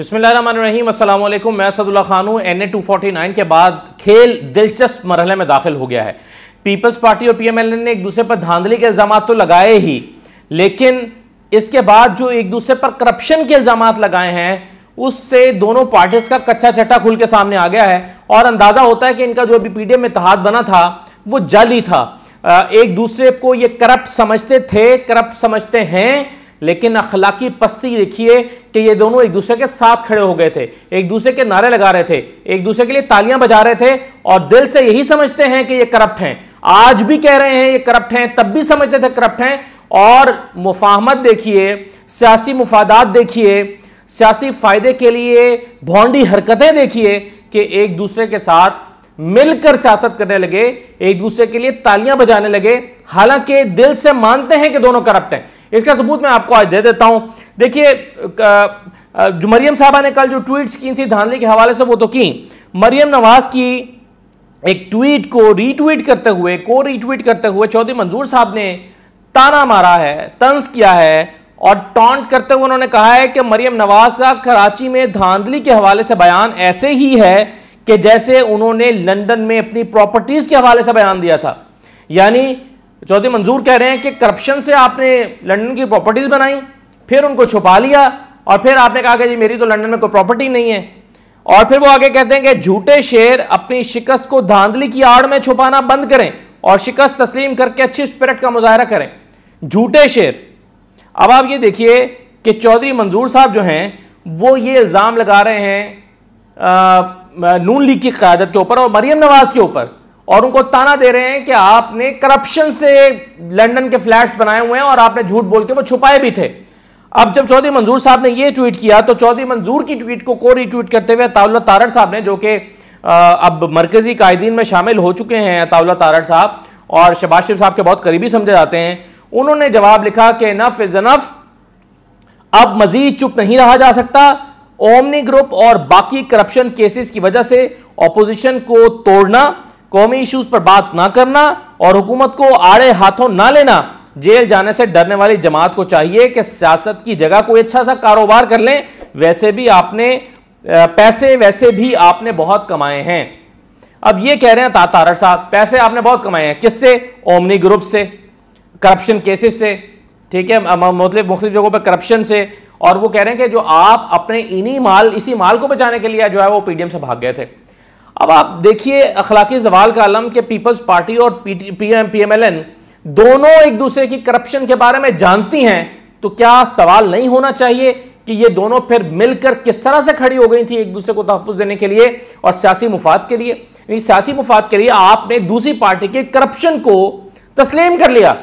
बिस्मिल्लाम असलम मैं सदुल्ला खान हूँ N A two forty nine के बाद खेल दिलचस्प मरहले में दाखिल हो गया है पीपल्स पार्टी और पी एम एल पीएमएलएन ने एक दूसरे पर धांधली के इल्ज़ाम तो लगाए ही लेकिन इसके बाद जो एक दूसरे पर करप्शन के इल्ज़ाम लगाए हैं उससे दोनों पार्टीज का कच्चा चट्टा खुल के सामने आ गया है और अंदाज़ा होता है कि इनका जो अभी पी डी एम इतिहाद बना था वो जाली था एक दूसरे को ये करप्ट समझते थे करप्ट समझते हैं लेकिन अखलाकी पस्ती देखिए कि ये दोनों एक दूसरे के साथ खड़े हो गए थे एक दूसरे के नारे लगा रहे थे एक दूसरे के लिए तालियां बजा रहे थे और दिल से यही समझते हैं कि ये करप्ट हैं आज भी कह रहे हैं ये करप्ट हैं तब भी समझते थे करप्ट हैं और मुफाहमत देखिए सियासी मुफादात देखिए सियासी फायदे के लिए भोंडी हरकतें देखिए कि एक दूसरे के साथ मिलकर सियासत करने लगे एक दूसरे के लिए तालियां बजाने लगे हालांकि दिल से मानते हैं कि दोनों करप्ट हैं इसका सबूत मैं आपको आज दे देता हूं देखिए जो मरियम साहबा ने कल जो ट्वीट्स की थी धांधली के हवाले से वो तो की मरियम नवाज की एक ट्वीट को रीट्वीट करते हुए को रीट्वीट करते हुए चौधरी मंजूर साहब ने ताना मारा है तंज किया है और टॉन्ट करते हुए उन्होंने कहा है कि मरियम नवाज का कराची में धांधली के हवाले से बयान ऐसे ही है कि जैसे उन्होंने लंदन में अपनी प्रॉपर्टीज के हवाले से बयान दिया था यानी चौधरी मंजूर कह रहे हैं कि करप्शन से आपने लंदन की प्रॉपर्टीज बनाई फिर उनको छुपा लिया और फिर आपने कहा कि जी मेरी तो लंदन में कोई प्रॉपर्टी नहीं है और फिर वो आगे कहते हैं कि झूठे शेर अपनी शिकस्त को धांधली की आड़ में छुपाना बंद करें और शिकस्त तस्लीम करके अच्छी स्पिरिट का मुजाहरा करें झूठे शेर अब आप ये देखिए कि चौधरी मंजूर साहब जो हैं वो ये इल्ज़ाम लगा रहे हैं आ, नून लीग की क्यादत के ऊपर और मरीम नवाज के ऊपर और उनको ताना दे रहे हैं कि आपने करप्शन से लंदन के फ्लैट्स बनाए हुए हैं और आपने झूठ बोल के वो छुपाए भी थे अब जब चौधरी मंजूर साहब ने ये ट्वीट किया तो चौधरी मंजूर की ट्वीट को को रिट्वीट करते हुए अताउल्ला तारड़ साहब ने जो कि अब मरकजी कायदीन में शामिल हो चुके हैं अताउल्ला तारड़ साहब और शबाज शिफ साहब के बहुत करीबी समझे जाते हैं उन्होंने जवाब लिखा कि नफ इज अनफ अब मजीद चुप नहीं रहा जा सकता ओमनी ग्रुप और बाकी करप्शन केसेस की वजह से ऑपोजिशन को तोड़ना कौमी इश्यूज पर बात ना करना और हुकूमत को आड़े हाथों ना लेना जेल जाने से डरने वाली जमात को चाहिए कि सियासत की जगह कोई अच्छा सा कारोबार कर लें वैसे भी आपने पैसे वैसे भी आपने बहुत कमाए हैं अब ये कह रहे हैं तातार साहब पैसे आपने बहुत कमाए हैं किससे ओमनी ग्रुप से करप्शन केसेस से ठीक है मतलब मुख्त जगहों पर करप्शन से और वो कह रहे हैं कि जो आप अपने इन्हीं माल इसी माल को बचाने के लिए जो है वो पीडीएम से भाग गए थे अब आप देखिए अखलाकी जवाल का आलम के पीपल्स पार्टी और पीएम पीएमएलएन दोनों एक दूसरे की करप्शन के बारे में जानती हैं तो क्या सवाल नहीं होना चाहिए कि ये दोनों फिर मिलकर किस तरह से खड़ी हो गई थी एक दूसरे को तहफ़ देने के लिए और सियासी मुफाद के लिए सियासी मुफाद के लिए आपने दूसरी पार्टी के करप्शन को तस्लीम कर लिया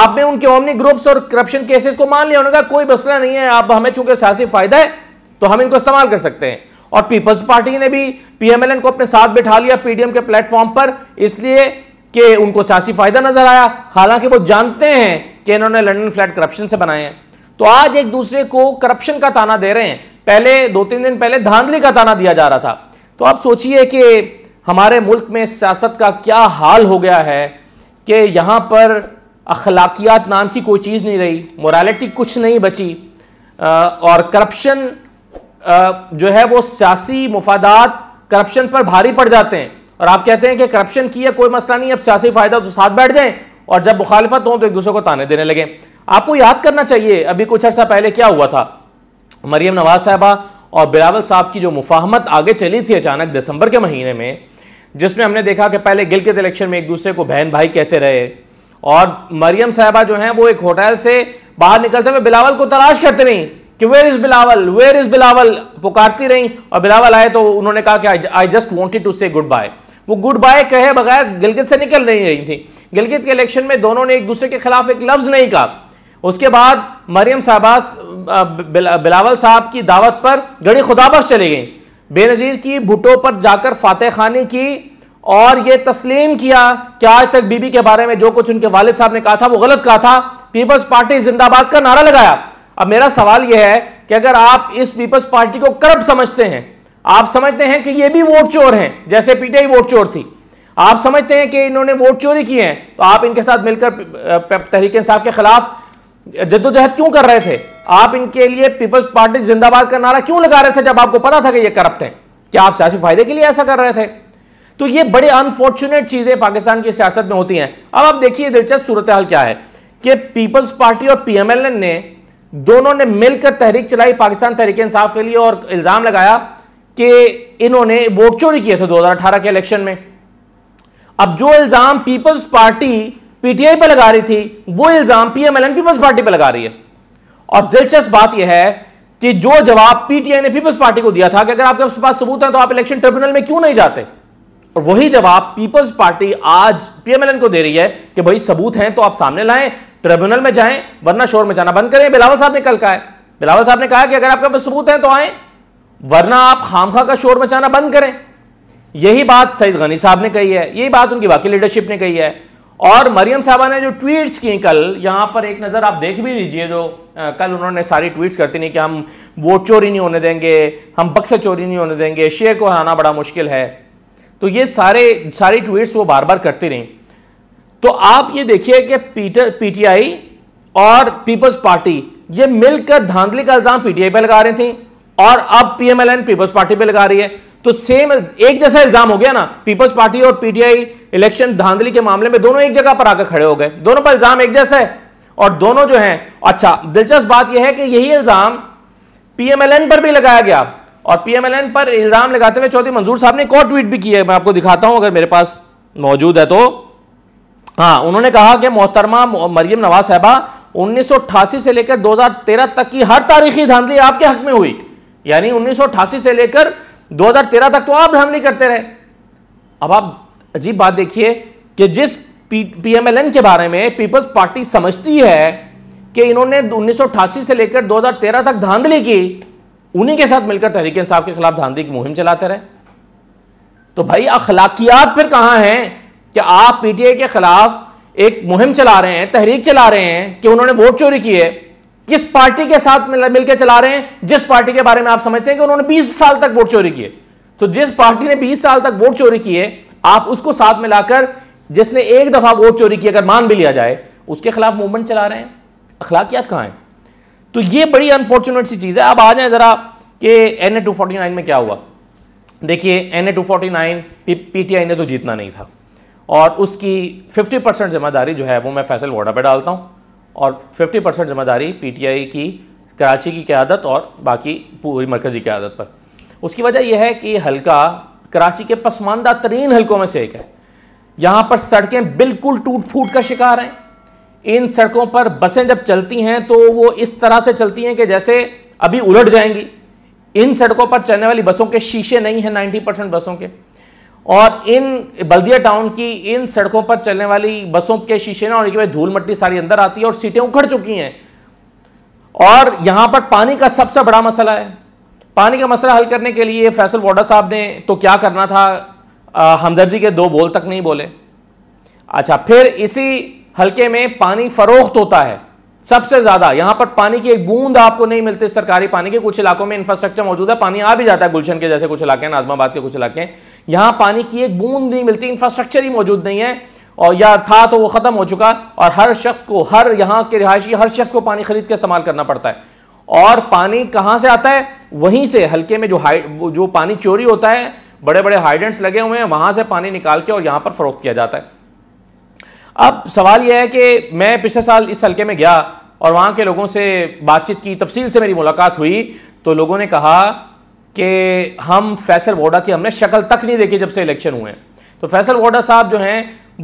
आपने उनके ओमनी ग्रुप्स और करप्शन केसेस को मान लिया उन्होंने कहा कोई मसला नहीं है आप हमें चूंकि सियासी फायदा है तो हम इनको इस्तेमाल कर सकते हैं और पीपल्स पार्टी ने भी पीएमएलएन को अपने साथ बैठा लिया पीडीएम के प्लेटफॉर्म पर इसलिए कि उनको सियासी फायदा नजर आया हालांकि वो जानते हैं कि इन्होंने लंडन फ्लैट करप्शन से बनाए हैं तो आज एक दूसरे को करप्शन का ताना दे रहे हैं पहले दो तीन दिन पहले धांधली का ताना दिया जा रहा था तो आप सोचिए कि हमारे मुल्क में सियासत का क्या हाल हो गया है कि यहाँ पर अखलाकियात नाम की कोई चीज़ नहीं रही मोरालिटी कुछ नहीं बची और करप्शन जो है वो सियासी मुफादात करप्शन पर भारी पड़ जाते हैं और आप कहते हैं कि करप्शन की है कोई मसला नहीं अब सियासी फायदा तो साथ बैठ जाए और जब मुखालफत हो तो एक दूसरे को ताने देने लगे आपको याद करना चाहिए अभी कुछ अर्सा पहले क्या हुआ था मरियम नवाज साहबा और बिलावल साहब की जो मुफाहमत आगे चली थी अचानक दिसंबर के महीने में जिसमें हमने देखा कि पहले गिलगित इलेक्शन में एक दूसरे को बहन भाई कहते रहे और मरियम साहबा जो हैं वो एक होटल से बाहर निकलते हुए बिलावल को तलाश करते नहीं कि where is Bilawal where is Bilawal पुकारती रही और बिलावल आए तो उन्होंने कहा कि I just wanted to say goodbye वो गुड बाय कहे बगैर गिलगित से निकल नहीं रही थी गिलगित के इलेक्शन में दोनों ने एक दूसरे के खिलाफ एक लफ्ज नहीं कहा उसके बाद मरियम साहबास बिलावल साहब की दावत पर गड़ी खुदाबश चली गई बेनज़ीर की भुटो पर जाकर फातह खानी की और ये तस्लीम किया कि आज तक बीबी के बारे में जो कुछ उनके वालिद साहब ने कहा था वो गलत कहा था पीपल्स पार्टी जिंदाबाद का नारा लगाया अब मेरा सवाल यह है कि अगर आप इस पीपल्स पार्टी को करप्ट समझते हैं आप समझते हैं कि ये भी वोट चोर हैं जैसे पीटीआई वोट चोर थी आप समझते हैं कि इन्होंने वोट चोरी की है तो आप इनके साथ मिलकर तहरीक इंसाफ के खिलाफ जद्दोजहद क्यों कर रहे थे आप इनके लिए पीपल्स पार्टी जिंदाबाद का नारा क्यों लगा रहे थे जब आपको पता था कि ये करप्ट है क्या आप सियासी फायदे के लिए ऐसा कर रहे थे तो ये बड़े अनफॉर्चुनेट चीजें पाकिस्तान की सियासत में होती हैं अब आप देखिए दिलचस्प सूरत हाल क्या है कि पीपल्स पार्टी और पीएमएलएन ने दोनों ने मिलकर तहरीक चलाई पाकिस्तान तहरीक इंसाफ के लिए और इल्ज़ाम लगाया कि इन्होंने वोट चोरी किए थे 2018 के इलेक्शन में अब जो इल्ज़ाम पीपल्स पार्टी पीटीआई पर लगा रही थी वो इल्ज़ाम पीएमएलएन पीपल्स पार्टी पर लगा रही है और दिलचस्प बात यह है कि जो जवाब पीटीआई ने पीपल्स पार्टी को दिया था कि अगर आपके पास सबूत है तो आप इलेक्शन ट्रिब्यूनल में क्यों नहीं जाते और वही जवाब पीपल्स पार्टी आज पीएमएलएन को दे रही है कि भाई सबूत हैं तो आप सामने लाएं ट्रिब्यूनल में जाएं वरना शोर में जाना बंद करें बिलावल साहब ने कल कहा है बिलावल साहब ने कहा कि अगर आपके पास सबूत हैं तो आए वरना आप खामखा का शोर मचाना बंद करें यही बात सईद गनी साहब ने कही है यही बात उनकी बाकी लीडरशिप ने कही है और मरियम साहबा ने जो ट्वीट्स की कल यहाँ पर एक नज़र आप देख भी लीजिए जो आ, कल उन्होंने सारी ट्वीट्स करती नहीं कि हम वोट चोरी नहीं होने देंगे हम बक्से चोरी नहीं होने देंगे शेयर को हराना बड़ा मुश्किल है तो ये सारे सारी ट्वीट्स वो बार बार करती रहीं तो आप ये देखिए कि पीटर पीटीआई और पीपल्स पार्टी ये मिलकर धांधली का इल्जाम पीटीआई पे लगा रहे थे और अब पीएमएलएन पीपल्स पार्टी पे लगा रही है तो सेम एक जैसा इल्जाम हो गया ना पीपल्स पार्टी और पीटीआई इलेक्शन धांधली के मामले में दोनों एक जगह पर आकर खड़े हो गए दोनों पर इल्जाम एक जैसा है और दोनों जो है अच्छा दिलचस्प बात यह है कि यही इल्जाम पीएमएलएन पर भी लगाया गया और पीएमएलएन पर इल्जाम लगाते हुए चौधरी मंजूर साहब ने एक और ट्वीट भी किया है मैं आपको दिखाता हूं अगर मेरे पास मौजूद है तो हाँ उन्होंने कहा कि मोहतरमा मरियम नवाज साहबा उन्नीस से लेकर 2013 तक की हर तारीखी धांधली आपके हक में हुई यानी उन्नीस से लेकर 2013 तक तो आप धांधली करते रहे अब आप अजीब बात देखिए कि जिस पीएमएलएन के बारे में पीपल्स पार्टी समझती है कि इन्होंने उन्नीस से लेकर 2013 तक धांधली की उन्हीं के साथ मिलकर तहरीक इंसाफ के खिलाफ धांधली की मुहिम चलाते रहे तो भाई अखलाकियात फिर कहां हैं कि आप पीटीआई के खिलाफ एक मुहिम चला रहे हैं तहरीक चला रहे हैं कि उन्होंने वोट चोरी की है किस पार्टी के साथ मिलकर चला रहे हैं जिस पार्टी के बारे में आप समझते हैं कि उन्होंने 20 साल तक वोट चोरी किए तो जिस पार्टी ने 20 साल तक वोट चोरी किए आप उसको साथ मिलाकर जिसने एक दफा वोट चोरी की अगर मान भी लिया जाए उसके खिलाफ मूवमेंट चला रहे हैं अखलाकियात कहाँ है तो ये बड़ी अनफॉर्चुनेट सी चीज़ है अब आ जाए ज़रा कि N A two forty nine में क्या हुआ देखिए N A two forty nine PTI ने तो जीतना नहीं था और उसकी 50 परसेंट जिम्मेदारी जो है वो मैं फैसल वोडा पे डालता हूँ और 50 परसेंट जिम्मेदारी पीटीआई की कराची की क्यादत और बाकी पूरी मरकज़ी क्यादत पर उसकी वजह यह है कि हल्का कराची के पसमानदा तरीन हल्कों में से एक है यहाँ पर सड़कें बिल्कुल टूट फूट का शिकार हैं इन सड़कों पर बसें जब चलती हैं तो वो इस तरह से चलती हैं कि जैसे अभी उलट जाएंगी इन सड़कों पर चलने वाली बसों के शीशे नहीं हैं 90 परसेंट बसों के और इन बल्दिया टाउन की इन सड़कों पर चलने वाली बसों के शीशे ना होने की वजह धूल मट्टी सारी अंदर आती है और सीटें उखड़ चुकी हैं और यहां पर पानी का सबसे बड़ा मसला है पानी का मसला हल करने के लिए फैसल वोडा साहब ने तो क्या करना था हमदर्दी के दो बोल तक नहीं बोले अच्छा फिर इसी हलके में पानी फरोख्त होता है सबसे ज्यादा यहां पर पानी की एक बूंद आपको नहीं मिलती सरकारी पानी के कुछ इलाकों में इंफ्रास्ट्रक्चर मौजूद है पानी आ भी जाता है गुलशन के जैसे कुछ इलाके हैं नाजमाबाद के कुछ इलाके हैं यहां पानी की एक बूंद नहीं मिलती इंफ्रास्ट्रक्चर ही मौजूद नहीं है और या था तो वो खत्म हो चुका और हर शख्स को हर यहां के रिहायशी हर शख्स को पानी खरीद के इस्तेमाल करना पड़ता है और पानी कहां से आता है वहीं से हल्के में जो जो पानी चोरी होता है बड़े बड़े हाइडेंट्स लगे हुए हैं वहां से पानी निकाल के और यहां पर फरोख्त किया जाता है अब सवाल यह है कि मैं पिछले साल इस हल्के में गया और वहाँ के लोगों से बातचीत की तफसील से मेरी मुलाकात हुई तो लोगों ने कहा कि हम फैसल वोडा की हमने शक्ल तक नहीं देखी जब से इलेक्शन हुए हैं तो फैसल वोडा साहब जो हैं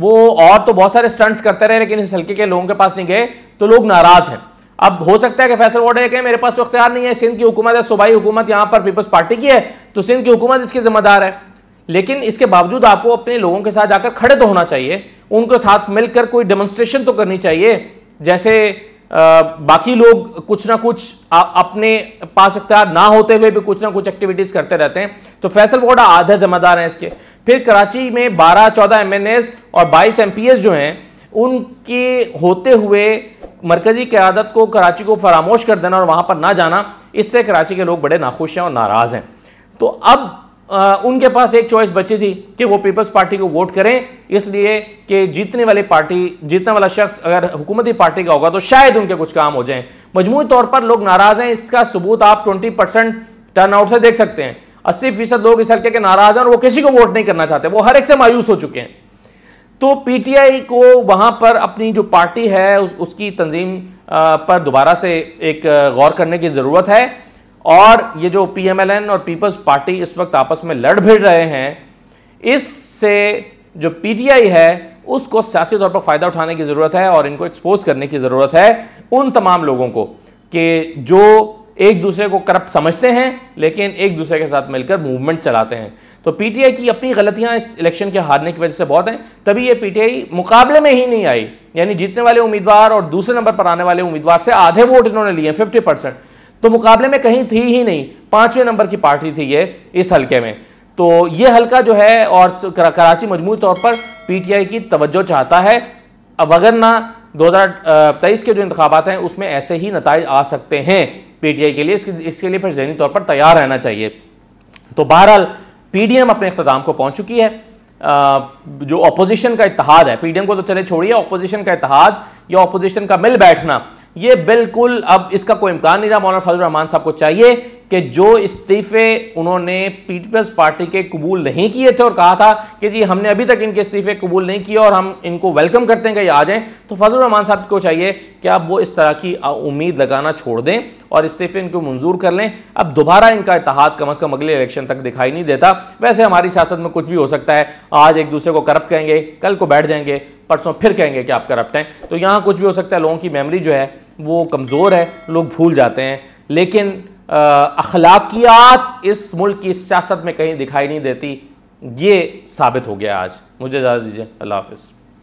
वो और तो बहुत सारे स्टंट्स करते रहे लेकिन इस हल्के के लोगों के पास नहीं गए तो लोग नाराज़ हैं अब हो सकता है कि फैसल वोडा कहें मेरे पास तो अख्तियार नहीं है सिंध की हुकूमत है सूबाई हुकूमत यहाँ पर पीपल्स पार्टी की है तो सिंध की हुकूमत इसकी जिम्मेदार है लेकिन इसके बावजूद आपको अपने लोगों के साथ जाकर खड़े तो होना चाहिए उनको साथ मिलकर कोई डेमोन्स्ट्रेशन तो करनी चाहिए जैसे आ, बाकी लोग कुछ ना कुछ आ, अपने पास अख्तियार ना होते हुए भी कुछ ना कुछ एक्टिविटीज़ करते रहते हैं तो फैसल वोडा आधे जिम्मेदार हैं इसके फिर कराची में 12-14 एमएनएस और 22 एमपीएस जो हैं उनके होते हुए मरकज़ी क्यादत को कराची को फरामोश कर देना और वहाँ पर ना जाना इससे कराची के लोग बड़े नाखुश हैं और नाराज़ हैं तो अब आ, उनके पास एक चॉइस बची थी कि वो पीपल्स पार्टी को वोट करें इसलिए कि जीतने वाली पार्टी जीतने वाला शख्स अगर हुकूमती पार्टी का होगा तो शायद उनके कुछ काम हो जाएं मजमू तौर पर लोग नाराज़ हैं इसका सबूत आप 20 परसेंट टर्नआउट से देख सकते हैं 80 फीसद लोग इस हल्के के नाराज़ हैं और वो किसी को वोट नहीं करना चाहते वो हर एक से मायूस हो चुके हैं तो पी को वहाँ पर अपनी जो पार्टी है उस, उसकी तंजीम पर दोबारा से एक गौर करने की ज़रूरत है और ये जो पीएमएलएन और पीपल्स पार्टी इस वक्त आपस में लड़ भिड़ रहे हैं इससे जो पीटीआई है उसको सियासी तौर पर फ़ायदा उठाने की ज़रूरत है और इनको एक्सपोज करने की ज़रूरत है उन तमाम लोगों को कि जो एक दूसरे को करप्ट समझते हैं लेकिन एक दूसरे के साथ मिलकर मूवमेंट चलाते हैं तो पीटीआई की अपनी गलतियां इस इलेक्शन के हारने की वजह से बहुत हैं तभी ये पीटीआई मुकाबले में ही नहीं आई यानी जीतने वाले उम्मीदवार और दूसरे नंबर पर आने वाले उम्मीदवार से आधे वोट इन्होंने लिए फिफ्टी परसेंट तो मुकाबले में कहीं थी ही नहीं पांचवें नंबर की पार्टी थी ये इस हलके में तो ये हलका जो है और कराची मजमू तौर पर पीटीआई की तवज्जो चाहता है वगरना दो हज़ार तेईस के जो इंतबात हैं उसमें ऐसे ही नतज आ सकते हैं पीटीआई के लिए इसके इसके लिए फिर जहनी तौर पर तैयार रहना चाहिए तो बहरहाल पीडीएम अपने अख्ताम को पहुंच चुकी है आ, जो अपोजिशन का इतिहाद है पीडीएम को तो चले छोड़िए अपोजिशन का इतिहाद या अपोजिशन का मिल बैठना ये बिल्कुल अब इसका कोई इम्कान नहीं रहा मौलाना फजल रहमान साहब को चाहिए कि जो इस्तीफे उन्होंने पीपल्स पार्टी के कबूल नहीं किए थे और कहा था कि जी हमने अभी तक इनके इस्तीफे कबूल नहीं किए और हम इनको वेलकम करते हैं कि आ जाएं तो फजल रहमान साहब को चाहिए कि आप वो इस तरह की उम्मीद लगाना छोड़ दें और इस्तीफे इनको मंजूर कर लें अब दोबारा इनका इतिहाद कम अज़ कम अगले इलेक्शन तक दिखाई नहीं देता वैसे हमारी सियासत में कुछ भी हो सकता है आज एक दूसरे को करप्ट कहेंगे कल को बैठ जाएंगे परसों फिर कहेंगे कि आप करप्ट हैं तो यहाँ कुछ भी हो सकता है लोगों की मेमरी जो है वो कमज़ोर है लोग भूल जाते हैं लेकिन अखलाकियात इस मुल्क की सियासत में कहीं दिखाई नहीं देती ये साबित हो गया आज मुझे इजाज़त दीजिए अल्लाह हाफिज़